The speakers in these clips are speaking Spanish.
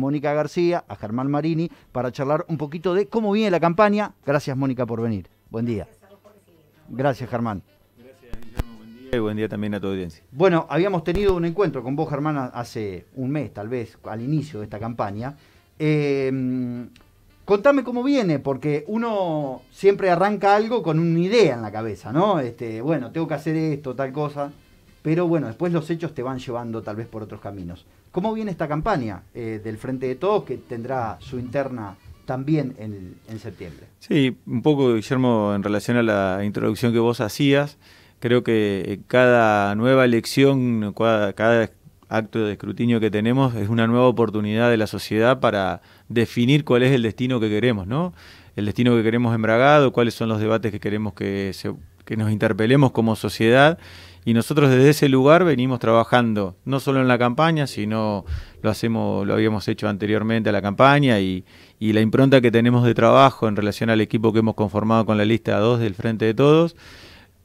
Mónica García, a Germán Marini, para charlar un poquito de cómo viene la campaña. Gracias, Mónica, por venir. Buen día. Gracias, Germán. Gracias, Guillermo. Buen día y buen día también a tu audiencia. Bueno, habíamos tenido un encuentro con vos, Germán, hace un mes, tal vez, al inicio de esta campaña. Em, contame cómo viene, porque uno siempre arranca algo con una idea en la cabeza, ¿no? Este, bueno, tengo que hacer esto, tal cosa, pero bueno, después los hechos te van llevando tal vez por otros caminos. ¿Cómo viene esta campaña eh, del Frente de Todos que tendrá su interna también en, septiembre? Sí, un poco, Guillermo, en relación a la introducción que vos hacías, creo que eh, cada nueva elección, cada, acto de escrutinio que tenemos es una nueva oportunidad de la sociedad para definir cuál es el destino que queremos, ¿no? El destino que queremos embragado, cuáles son los debates que queremos que, se, que nos interpelemos como sociedad y nosotros desde ese lugar venimos trabajando, no solo en la campaña, sino lo hacemos, lo habíamos hecho anteriormente a la campaña y, y la impronta que tenemos de trabajo en relación al equipo que hemos conformado con la lista 2 del Frente de Todos,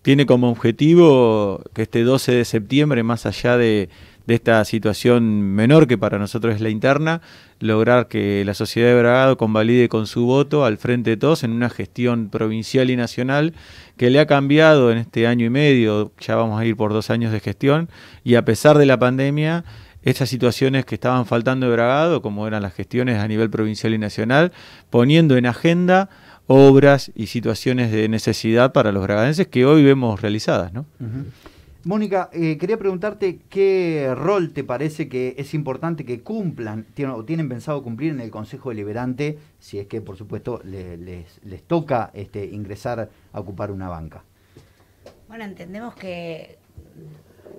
tiene como objetivo que este 12 de septiembre, más allá de de esta situación menor que para nosotros es la interna, lograr que la sociedad de Bragado convalide con su voto al frente de todos en una gestión provincial y nacional que le ha cambiado en este año y medio, ya vamos a ir por dos años de gestión, y a pesar de la pandemia, estas situaciones que estaban faltando de Bragado, como eran las gestiones a nivel provincial y nacional, poniendo en agenda obras y situaciones de necesidad para los bragadenses que hoy vemos realizadas, ¿no? Mónica, eh, quería preguntarte qué rol te parece que es importante que cumplan o tienen pensado cumplir en el Consejo Deliberante, si es que, por supuesto, les, toca este, ingresar a ocupar una banca. Bueno, entendemos que,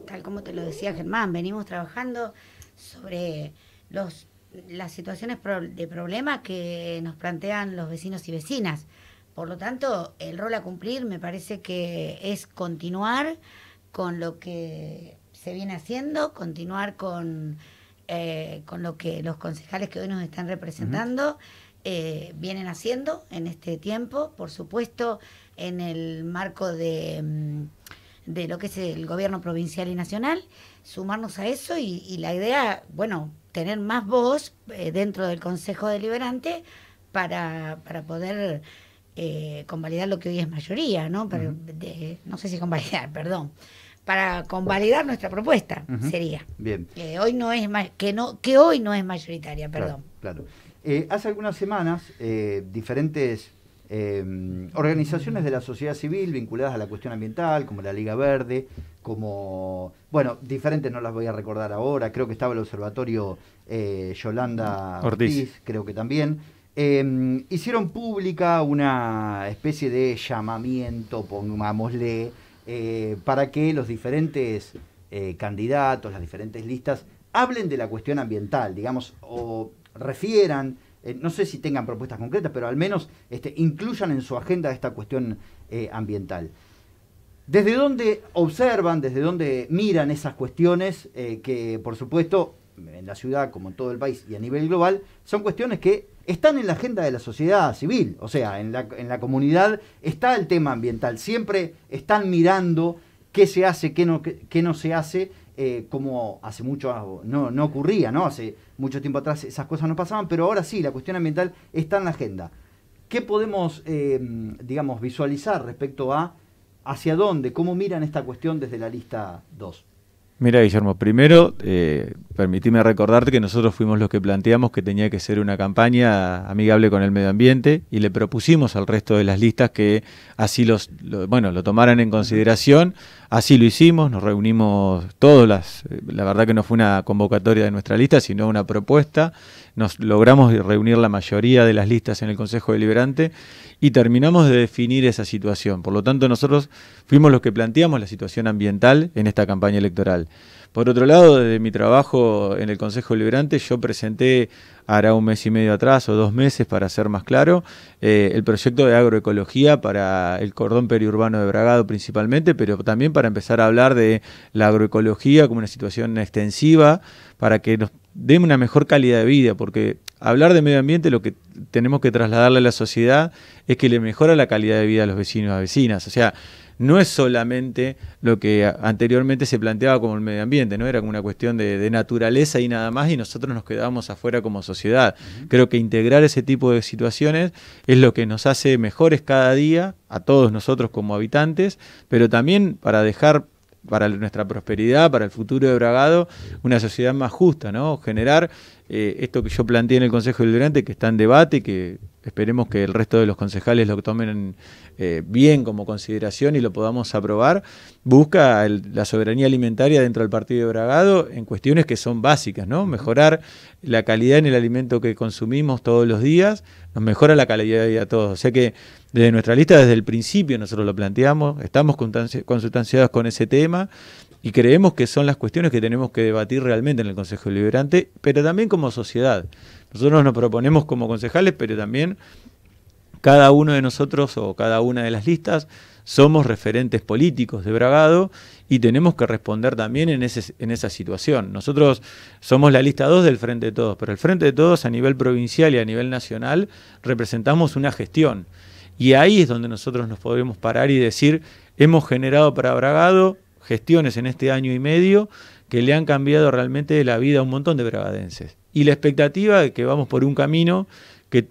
tal como te lo decía Germán, venimos trabajando sobre los, las situaciones de problemas que nos plantean los vecinos y vecinas. Por lo tanto, el rol a cumplir me parece que es continuar con lo que se viene haciendo, continuar con, eh, con lo que los concejales que hoy nos están representando eh, vienen haciendo en este tiempo, por supuesto, en el marco mm, de, lo que es el gobierno provincial y nacional, sumarnos a eso y, la idea, bueno, tener más voz eh, dentro del Consejo Deliberante para, para poder... convalidar lo que hoy es mayoría, ¿no? Pero, no sé si convalidar, perdón para convalidar nuestra propuesta sería. Bien. hoy no es que no que hoy no es mayoritaria, perdón. Claro. Eh, hace algunas semanas eh, diferentes eh, organizaciones de la sociedad civil vinculadas a la cuestión ambiental, como la Liga Verde, como bueno diferentes no las voy a recordar ahora. Creo que estaba el Observatorio Yolanda Ortiz, creo que también. Em, hicieron pública una especie de llamamiento, pongámosle, eh, para que los diferentes eh, candidatos, las diferentes listas, hablen de la cuestión ambiental, digamos, o refieran, eh, no sé si tengan propuestas concretas, pero al menos este, incluyan en su agenda esta cuestión ambiental. ¿Desde dónde observan, desde dónde miran esas cuestiones que, por supuesto, en la ciudad, como en todo el país y a nivel global, son cuestiones que están en la agenda de la sociedad civil, o sea, en la, comunidad está el tema ambiental, siempre están mirando qué se hace, qué no, no se hace, eh, como hace mucho ah, no, no ocurría, ¿no? Hace mucho tiempo atrás esas cosas no pasaban, pero ahora sí, la cuestión ambiental está en la agenda. ¿Qué podemos, eh, digamos, visualizar respecto a hacia dónde, cómo miran esta cuestión desde la lista 2? Mira, Guillermo, primero eh, Permitime recordarte que nosotros fuimos los que planteamos que tenía que ser una campaña amigable con el medio ambiente y le propusimos al resto de las listas que así los, lo, bueno, lo tomaran en consideración. Así lo hicimos, nos reunimos todos las, la verdad que no fue una convocatoria de nuestra lista, sino una propuesta. Nos logramos reunir la mayoría de las listas en el Consejo Deliberante y terminamos de definir esa situación. Por lo tanto, nosotros fuimos los que planteamos la situación ambiental en esta campaña electoral. Por otro lado, desde mi trabajo en el Consejo Liberante, yo presenté, hará un mes y medio atrás o dos meses para ser más claro, eh, el proyecto de agroecología para el cordón periurbano de Bragado principalmente, pero también para empezar a hablar de la agroecología como una situación extensiva para que nos dé una mejor calidad de vida, porque hablar de medio ambiente lo que tenemos que trasladarle a la sociedad es que le mejora la calidad de vida a los vecinos y a vecinas. O sea, no es solamente lo que anteriormente se planteaba como el medio ambiente, no era como una cuestión de, naturaleza y nada más, y nosotros nos quedábamos afuera como sociedad. Creo que integrar ese tipo de situaciones es lo que nos hace mejores cada día, a todos nosotros como habitantes, pero también para dejar para nuestra prosperidad, para el futuro de Bragado, una sociedad más justa, ¿no? Generar eh, esto que yo planteé en el Consejo Durante, que está en debate, que Esperemos que el resto de los concejales lo tomen eh, bien como consideración y lo podamos aprobar. Busca la soberanía alimentaria dentro del partido de Bragado en cuestiones que son básicas, ¿no? Mejorar la calidad en el alimento que consumimos todos los días, nos mejora la calidad de vida a todos. O sea que desde nuestra lista, desde el principio nosotros lo planteamos, estamos consustanciados con ese tema y creemos que son las cuestiones que tenemos que debatir realmente en el Consejo Liberante, pero también como sociedad. Nosotros nos proponemos como concejales, pero también cada uno de nosotros o cada una de las listas somos referentes políticos de Bragado y tenemos que responder también en, esa situación. Nosotros somos la lista 2 del Frente de Todos, pero el Frente de Todos a nivel provincial y a nivel nacional representamos una gestión. Y ahí es donde nosotros nos podemos parar y decir, hemos generado para Bragado gestiones en este año y medio que le han cambiado realmente la vida a un montón de bragadenses y la expectativa de que vamos por un camino que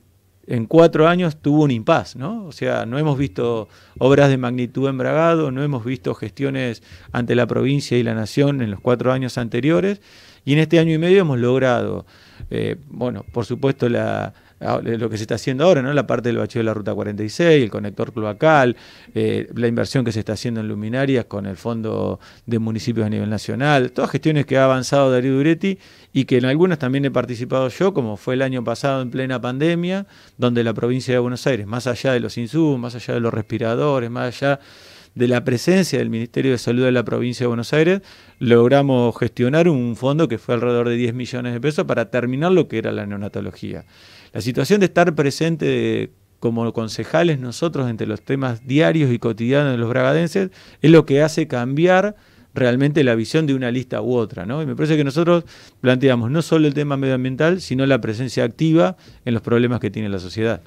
en cuatro años tuvo un impas, ¿no? O sea, no hemos visto obras de magnitud en Bragado, no hemos visto gestiones ante la provincia y la nación en los cuatro años anteriores, y en este año y medio hemos logrado, eh, bueno, por supuesto la Ah, eh, lo que se está haciendo ahora, ¿no? La parte del bacheo de la Ruta 46, el conector cloacal, eh, la inversión que se está haciendo en luminarias con el Fondo de Municipios a nivel nacional, todas gestiones que ha avanzado Darío Duretti y que en algunas también he participado yo, como fue el año pasado en plena pandemia, donde la provincia de Buenos Aires, más allá de los insumos, más allá de los respiradores, más allá de la presencia del Ministerio de Salud de la provincia de Buenos Aires, logramos gestionar un fondo que fue alrededor de 10 millones de pesos para terminar lo que era la neonatología. La situación de estar presente como concejales nosotros entre los temas diarios y cotidianos de los bragadenses es lo que hace cambiar realmente la visión de una lista u otra. Y me parece que nosotros planteamos no solo el tema medioambiental, sino la presencia activa en los problemas que tiene la sociedad.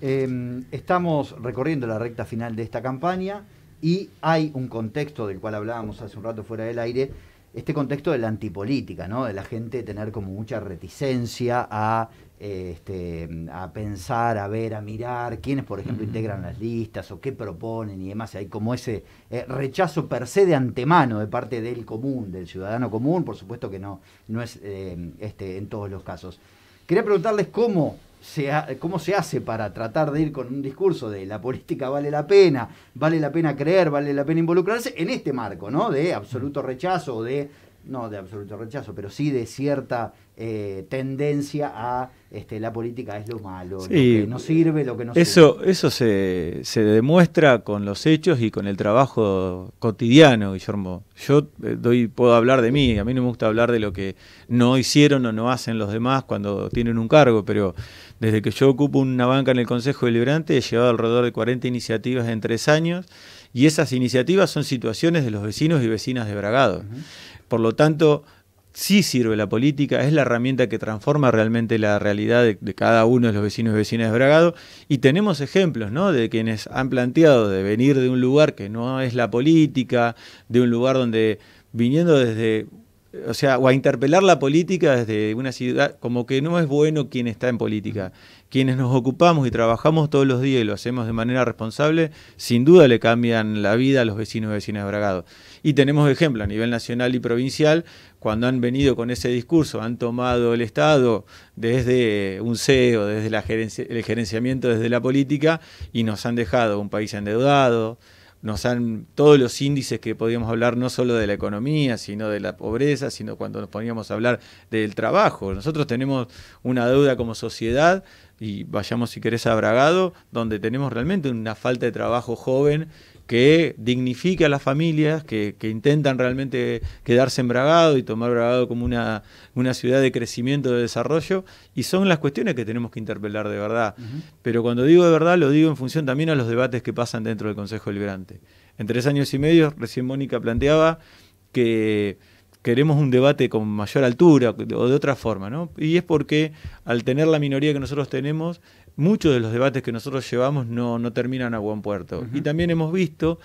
Em, estamos recorriendo la recta final de esta campaña y hay un contexto del cual hablábamos hace un rato fuera del aire, este contexto de la antipolítica, ¿no? de la gente tener como mucha reticencia a, este, a pensar, a ver, a mirar quiénes, por ejemplo, integran las listas o qué proponen y demás. Hay como ese eh, rechazo per se de antemano de parte del común, del ciudadano común, por supuesto que no, no es eh, este, en todos los casos. Quería preguntarles cómo cómo se hace para tratar de ir con un discurso de la política vale la pena, vale la pena creer, vale la pena involucrarse en este marco, ¿no? De absoluto rechazo de no de absoluto rechazo, pero sí de cierta eh, tendencia a este, la política es lo malo, lo que no sirve, lo que no sirve. Eso se, demuestra con los hechos y con el trabajo cotidiano, Guillermo. Yo eh, doy, puedo hablar de mí, a mí no me gusta hablar de lo que no hicieron o no hacen los demás cuando tienen un cargo, pero desde que yo ocupo una banca en el Consejo Deliberante he llevado alrededor de 40 iniciativas en tres años y esas iniciativas son situaciones de los vecinos y vecinas de Bragado. Por lo tanto, sí sirve la política, es la herramienta que transforma realmente la realidad de, cada uno de los vecinos y vecinas de Bragado. Y tenemos ejemplos ¿no? de quienes han planteado de venir de un lugar que no es la política, de un lugar donde viniendo desde, o sea, o a interpelar la política desde una ciudad, como que no es bueno quien está en política quienes nos ocupamos y trabajamos todos los días y lo hacemos de manera responsable, sin duda le cambian la vida a los vecinos y vecinas de Bragado. Y tenemos ejemplos a nivel nacional y provincial, cuando han venido con ese discurso, han tomado el Estado desde un CEO, desde el gerenciamiento, desde la política, y nos han dejado un país endeudado, nos han todos los índices que podíamos hablar no solo de la economía, sino de la pobreza, sino cuando nos poníamos a hablar del trabajo. Nosotros tenemos una deuda como sociedad y vayamos si querés a Bragado, donde tenemos realmente una falta de trabajo joven que dignifique a las familias que, intentan realmente quedarse en Bragado y tomar Bragado como una, una, ciudad de crecimiento, de desarrollo, y son las cuestiones que tenemos que interpelar de verdad. Pero cuando digo de verdad, lo digo en función también a los debates que pasan dentro del Consejo deliberante En tres años y medio, recién Mónica planteaba que queremos un debate con mayor altura o de otra forma, ¿no? Y es porque al tener la minoría que nosotros tenemos, muchos de los debates que nosotros llevamos no, terminan a buen puerto. Y también hemos visto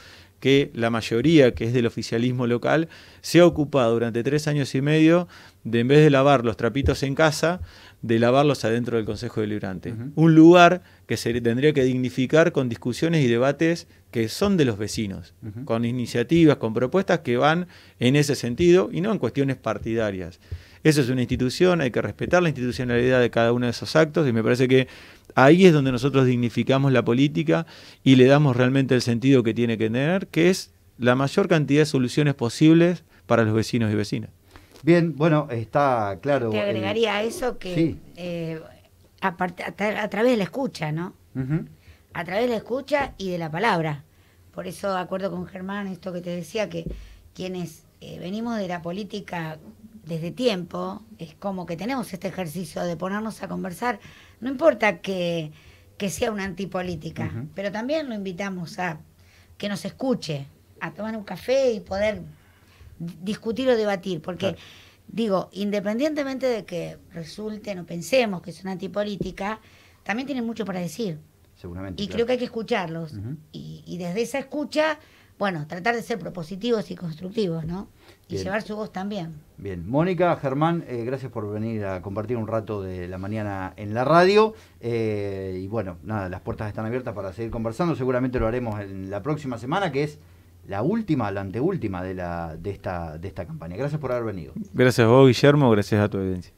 que la mayoría, que es del oficialismo local, se ha ocupado durante tres años y medio de, en vez de lavar los trapitos en casa, de lavarlos adentro del Consejo Deliberante. Un lugar que se tendría que dignificar con discusiones y debates que son de los vecinos, con iniciativas, con propuestas que van en ese sentido y no en cuestiones partidarias. Eso es una institución, hay que respetar la institucionalidad de cada uno de esos actos y me parece que ahí es donde nosotros dignificamos la política y le damos realmente el sentido que tiene que tener, que es la mayor cantidad de soluciones posibles para los vecinos y vecinas. Bien, bueno, está claro. Te eh, agregaría a eso que eh, a, través de la escucha, ¿no? A través de la escucha y de la palabra. Por eso, de acuerdo con Germán, esto que te decía, que quienes eh, venimos de la política desde tiempo, es como que tenemos este ejercicio de ponernos a conversar, no importa que, sea una antipolítica, pero también lo invitamos a que nos escuche, a tomar un café y poder discutir o debatir, porque digo, independientemente de que resulte, o pensemos que es una antipolítica, también tienen mucho para decir. Seguramente. Y creo que hay que escucharlos. y desde esa escucha bueno, tratar de ser propositivos y constructivos, ¿no? Y llevar su voz también. Bien, Mónica, Germán, eh, gracias por venir a compartir un rato de la mañana en la radio. Eh, y bueno, nada, las puertas están abiertas para seguir conversando. Seguramente lo haremos en la próxima semana, que es la última, la anteúltima de, la, de, esta, de esta campaña. Gracias por haber venido. Gracias a vos, Guillermo. Gracias a tu audiencia.